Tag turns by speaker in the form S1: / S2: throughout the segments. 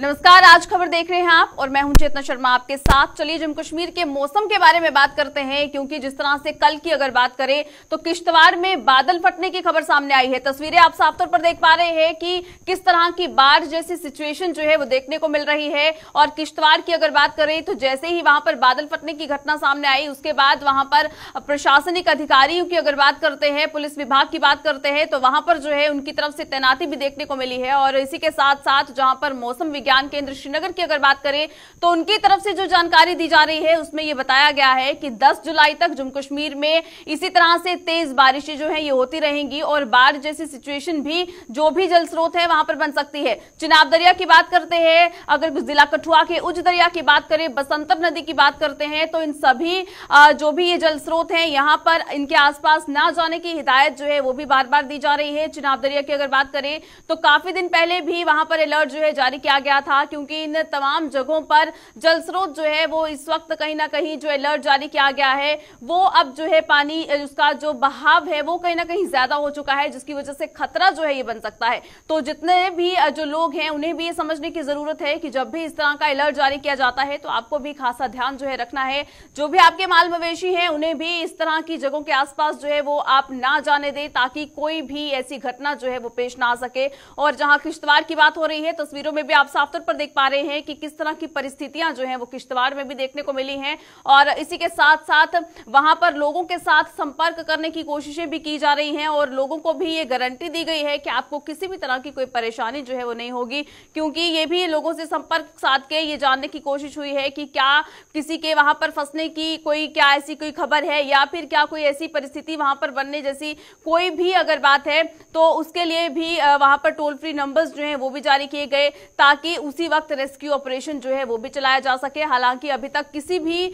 S1: नमस्कार आज खबर देख रहे हैं आप और मैं हूं चेतना शर्मा आपके साथ चलिए जम्मू कश्मीर के मौसम के बारे में बात करते हैं क्योंकि जिस तरह से कल की अगर बात करें तो किश्तवाड़ में बादल फटने की खबर सामने आई है तस्वीरें आप साफ तौर पर देख पा रहे हैं कि किस तरह की बाढ़ जैसी सिचुएशन जो है वो देखने को मिल रही है और किश्तवाड़ की अगर बात करें तो जैसे ही वहां पर बादल फटने की घटना सामने आई उसके बाद वहां पर प्रशासनिक अधिकारियों की अगर बात करते हैं पुलिस विभाग की बात करते हैं तो वहां पर जो है उनकी तरफ से तैनाती भी देखने को मिली है और इसी के साथ साथ जहां पर मौसम विज्ञान केंद्र श्रीनगर की अगर बात करें तो उनकी तरफ से जो जानकारी दी जा रही है उसमें यह बताया गया है कि 10 जुलाई तक जम्मू कश्मीर में इसी तरह से तेज बारिशें जो है ये होती रहेंगी और बाढ़ जैसी सिचुएशन भी जो भी जल स्रोत है वहां पर बन सकती है चिनाब दरिया की बात करते हैं अगर जिला कठुआ के उज दरिया की बात करें बसंतर नदी की बात करते हैं तो इन सभी जो भी ये जल स्रोत है यहां पर इनके आसपास ना जाने की हिदायत जो है वो भी बार बार दी जा रही है चिनाब दरिया की अगर बात करें तो काफी दिन पहले भी वहां पर अलर्ट जो है जारी किया गया गया था क्योंकि इन तमाम जगहों पर जल स्रोत जो है वो इस वक्त कहीं ना कहीं जो अलर्ट जारी किया गया है वो अब जो है पानी उसका जो बहाव है वो कहीं ना कहीं ज्यादा हो चुका है जिसकी वजह से खतरा जो है ये बन सकता है तो जितने भी जो लोग हैं उन्हें भी ये समझने की जरूरत है कि जब भी इस तरह का अलर्ट जारी किया जाता है तो आपको भी खासा ध्यान जो है रखना है जो भी आपके माल मवेशी हैं उन्हें भी इस तरह की जगहों के आसपास जो है वो आप ना जाने दें ताकि कोई भी ऐसी घटना जो है वो पेश ना आ सके और जहां किश्तवाड़ की बात हो रही है तस्वीरों में भी आप साफ साफ तौर पर देख पा रहे हैं कि किस तरह की परिस्थितियां जो हैं वो किश्तवाड़ में भी देखने को मिली हैं और इसी के साथ साथ वहां पर लोगों के साथ संपर्क करने की कोशिशें भी की जा रही हैं और लोगों को भी ये गारंटी दी गई है कि आपको किसी भी तरह की कोई परेशानी जो है वो नहीं होगी क्योंकि ये भी लोगों से संपर्क साध के ये जानने की कोशिश हुई है कि क्या किसी के वहां पर फंसने की कोई क्या ऐसी कोई खबर है या फिर क्या कोई ऐसी परिस्थिति वहां पर बनने जैसी कोई भी अगर बात है तो उसके लिए भी वहां पर टोल फ्री नंबर्स जो है वो भी जारी किए गए ताकि उसी वक्त रेस्क्यू ऑपरेशन जो है वो भी चलाया जा सके हालांकि अभी तक किसी भी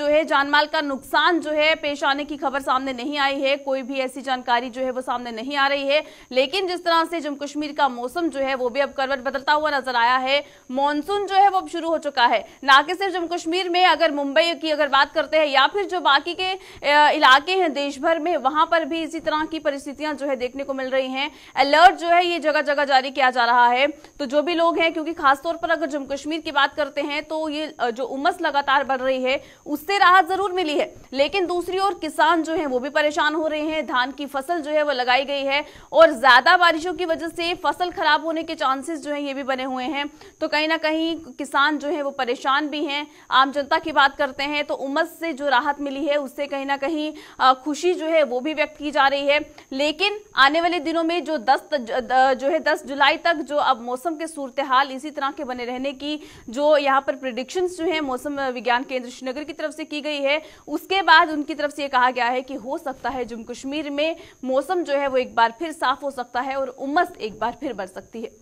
S1: जो है जानमाल का नुकसान जो है पेश आने की खबर सामने नहीं आई है कोई भी ऐसी जानकारी जो है वो सामने नहीं आ रही है लेकिन जिस तरह से जम्मू कश्मीर का मौसम जो है वो भी अब करवट बदलता हुआ नजर आया है मानसून जो है वो अब शुरू हो चुका है ना कि सिर्फ जम्मू कश्मीर में अगर मुंबई की अगर बात करते हैं या फिर जो बाकी के इलाके हैं देश भर में वहां पर भी इसी तरह की परिस्थितियां जो है देखने को को मिल रही हैं अलर्ट जो है ये जगह जगह जारी किया जा रहा है तो जो भी लोग हैं क्योंकि खासतौर पर अगर जम्मू कश्मीर की बात करते हैं तो ये जो उमस लगातार बढ़ रही है उससे राहत जरूर मिली है लेकिन दूसरी ओर किसान जो है वो भी परेशान हो रहे हैं धान की फसल जो है वो लगाई गई है और ज्यादा बारिशों की वजह से फसल खराब होने के चांसेस जो है ये भी बने हुए हैं तो कहीं ना कहीं किसान जो है वो परेशान भी हैं आम जनता की बात करते हैं तो उमस से जो राहत मिली है उससे कहीं ना कहीं खुशी जो है वो भी व्यक्त की जा रही है लेकिन आने वाले दिनों में जो दस जो है दस जुलाई तक जो अब मौसम के सूरत हाल इसी तरह के बने रहने की जो यहाँ पर प्रिडिक्शन जो है मौसम विज्ञान केंद्र श्रीनगर की तरफ से की गई है उसके बाद उनकी तरफ से ये कहा गया है कि हो सकता है जम्मू कश्मीर में मौसम जो है वो एक बार फिर साफ हो सकता है और उमस एक बार फिर बढ़ सकती है